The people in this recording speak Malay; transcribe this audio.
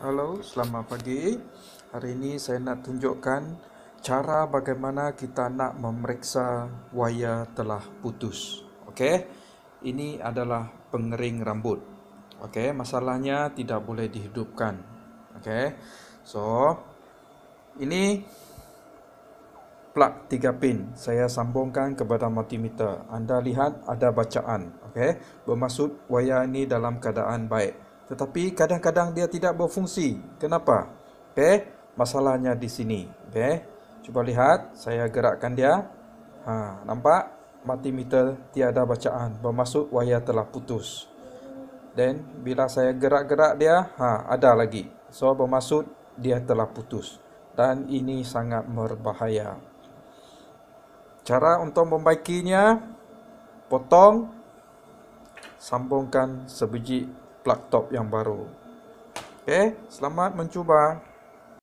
Halo, selamat pagi. Hari ini saya nak tunjukkan cara bagaimana kita nak memeriksa waya telah putus. Okey. Ini adalah pengering rambut. Okey, masalahnya tidak boleh dihidupkan. Okey. So, ini plug 3 pin saya sambungkan kepada multimeter. Anda lihat ada bacaan. Okey. Bermaksud waya ini dalam keadaan baik tetapi kadang-kadang dia tidak berfungsi. Kenapa? Okey, masalahnya di sini. Okey. Cuba lihat saya gerakkan dia. Ha, nampak Mati meter tiada bacaan. Bermaksud wayar telah putus. Dan bila saya gerak-gerak dia, ha, ada lagi. So bermaksud dia telah putus. Dan ini sangat berbahaya. Cara untuk membaikinya, potong, sambungkan sebiji plug top yang baru. Okey, selamat mencuba.